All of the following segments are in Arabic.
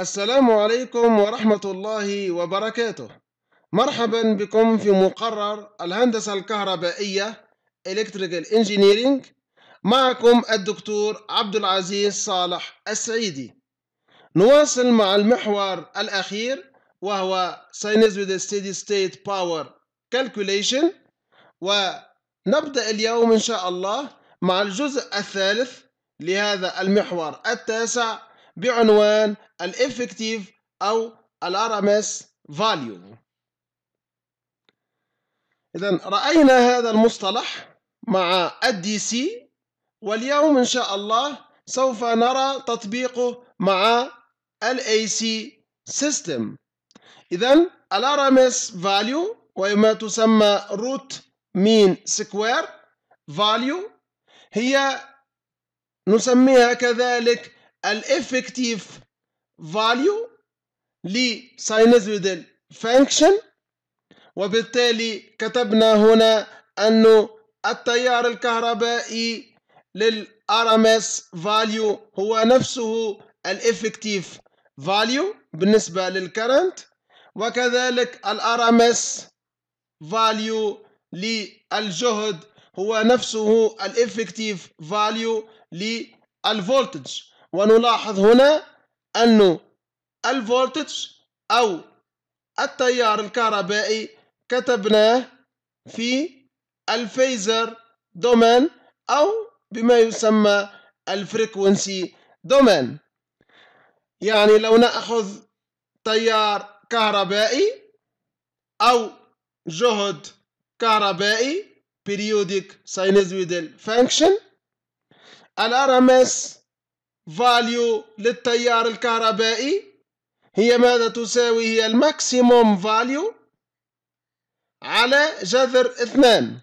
السلام عليكم ورحمة الله وبركاته مرحبا بكم في مقرر الهندسة الكهربائية Electrical Engineering معكم الدكتور عبد العزيز صالح السعيدي نواصل مع المحور الأخير وهو Sinus with Steady State Power Calculation ونبدأ اليوم إن شاء الله مع الجزء الثالث لهذا المحور التاسع بعنوان الافكتيف أو الار ام اس فاليو إذا رأينا هذا المصطلح مع الدي سي واليوم إن شاء الله سوف نرى تطبيقه مع الاي سي سيستم إذا الار ام اس فاليو وما تسمى روت مين سكوير فاليو هي نسميها كذلك الافكتيف فاليو لساينوزويدال فانكشن وبالتالي كتبنا هنا أنه التيار الكهربائي للار ام اس فاليو هو نفسه الافكتيف فاليو بالنسبة للكرنت وكذلك الار ام اس فاليو للجهد هو نفسه الافكتيف فاليو للفولتج ونلاحظ هنا أنه الفولتج أو التيار الكهربائي كتبناه في الفيزر دومين أو بما يسمى الفريكونسي دومين يعني لو نأخذ تيار كهربائي أو جهد كهربائي periodic sinusoidal function الار ام اس فاليو للتيار الكهربائي هي ماذا تساوي هي الماكسيموم فاليو على جذر اثنان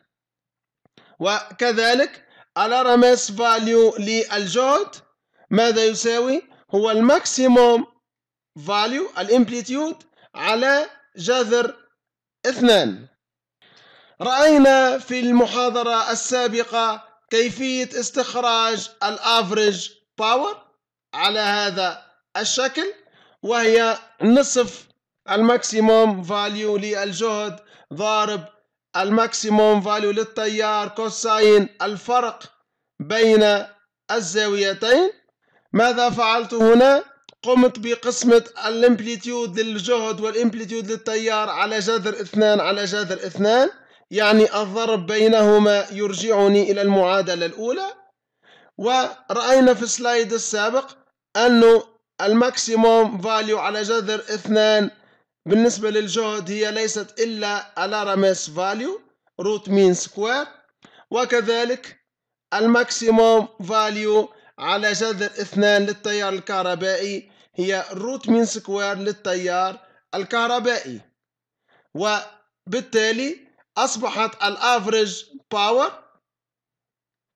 وكذلك الارمس فاليو للجهد ماذا يساوي هو الماكسيموم فاليو الامبليتيود على جذر اثنان رأينا في المحاضرة السابقة كيفية استخراج الافرج باور على هذا الشكل وهي نصف الماكسيموم فاليو للجهد ضارب الماكسيموم فاليو للتيار كوساين الفرق بين الزاويتين ماذا فعلت هنا قمت بقسمة الامبليتيود للجهد والامبليتيود للتيار على جذر اثنان على جذر اثنان يعني الضرب بينهما يرجعني إلى المعادلة الأولى ورأينا في السلايد السابق أنه الماكسيموم فاليو على جذر اثنان بالنسبة للجهد هي ليست إلا على رماس فاليو روت مين سكوير وكذلك الماكسيموم فاليو على جذر اثنان للتيار الكهربائي هي الروت مين سكوير للتيار الكهربائي وبالتالي أصبحت الأفرج باور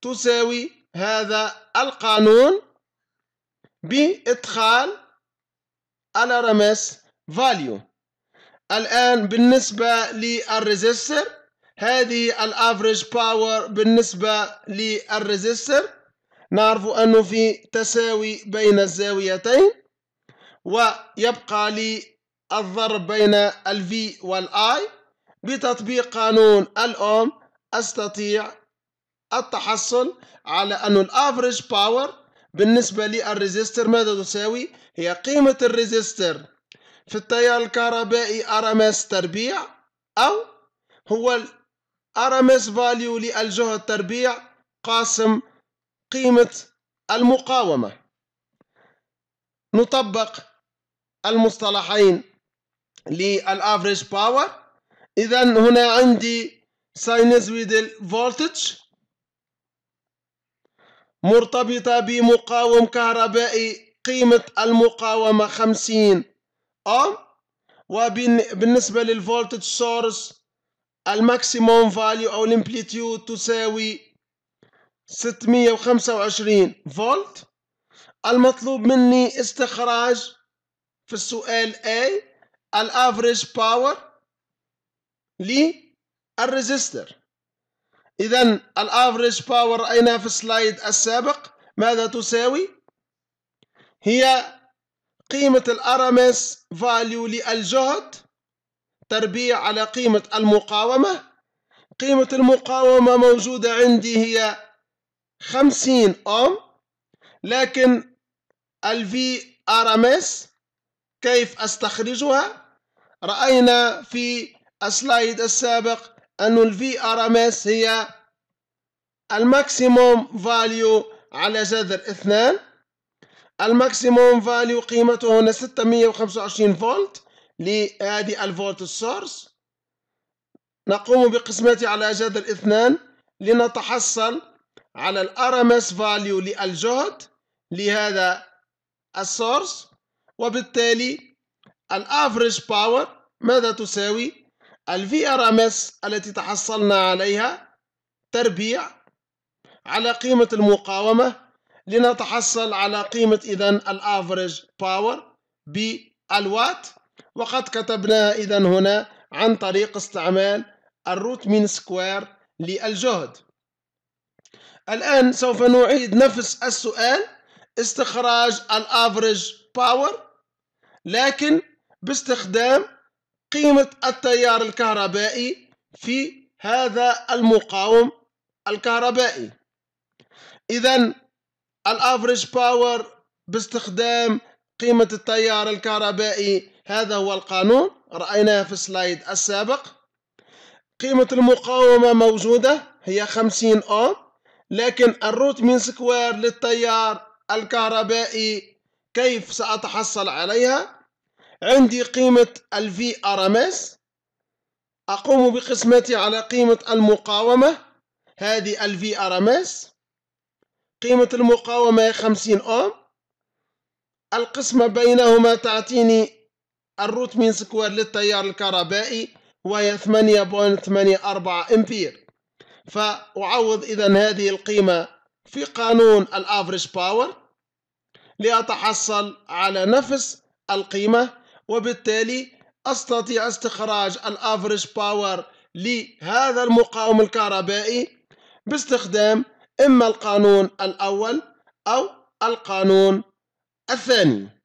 تساوي هذا القانون بإدخال الرمس فاليو الآن بالنسبة للريزستر هذه الافريج باور بالنسبة للريزستر نعرف أنه في تساوي بين الزاويتين ويبقى لي الضرب بين الفي والآي بتطبيق قانون الأوم أستطيع التحصل على أن الافريج باور بالنسبة للريزيستر ماذا تساوي هي قيمة الريزيستر في التيار الكهربائي RMS تربيع أو هو RMS فاليو للجهد تربيع قاسم قيمة المقاومة نطبق المصطلحين للافريج باور إذا هنا عندي ساينزويدال فولتج مرتبطة بمقاوم كهربائي قيمة المقاومة 50 أم وبالنسبة للفولتج سورس الماكسيموم فاليو أو الامبليتيود تساوي 625 فولت المطلوب مني استخراج في السؤال A الافريج باور للريزستر إذا الأفريج باور رأيناها في السلايد السابق ماذا تساوي؟ هي قيمة الـ RMS فاليو للجهد تربيع على قيمة المقاومة قيمة المقاومة موجودة عندي هي 50 أوم لكن الفي ار كيف استخرجها؟ رأينا في السلايد السابق أن الـ VRMS هي الماكسيموم فاليو على جذر اثنان الماكسيموم فاليو قيمته هنا 625 فولت لهذه الفولت سورس نقوم بقسمته على جذر اثنان لنتحصل على الـ RMS فاليو للجهد لهذا السورس وبالتالي الافريج باور ماذا تساوي الفي ار ام اس التي تحصلنا عليها تربيع على قيمة المقاومة لنتحصل على قيمة إذا الافرج باور بالوات وقد كتبناها إذا هنا عن طريق استعمال الروت مين سكوير للجهد الآن سوف نعيد نفس السؤال استخراج الافرج باور لكن باستخدام قيمة التيار الكهربائي في هذا المقاوم الكهربائي إذا الأفريج باور باستخدام قيمة التيار الكهربائي هذا هو القانون رأيناه في السلايد السابق قيمة المقاومة موجودة هي 50 أوم لكن الروت مين سكوير للتيار الكهربائي كيف سأتحصل عليها عندي قيمة الفي ار ام اس أقوم بقسمتها على قيمة المقاومة هذه الفي ار ام اس قيمة المقاومة هي خمسين أوم القسمة بينهما تعطيني الروت مين سكوير للتيار الكهربائي وهي ثمانية اربعة امبير فأعوض إذا هذه القيمة في قانون الافريج باور لأتحصل على نفس القيمة وبالتالي أستطيع استخراج الأفرج باور لهذا المقاوم الكهربائي باستخدام إما القانون الأول أو القانون الثاني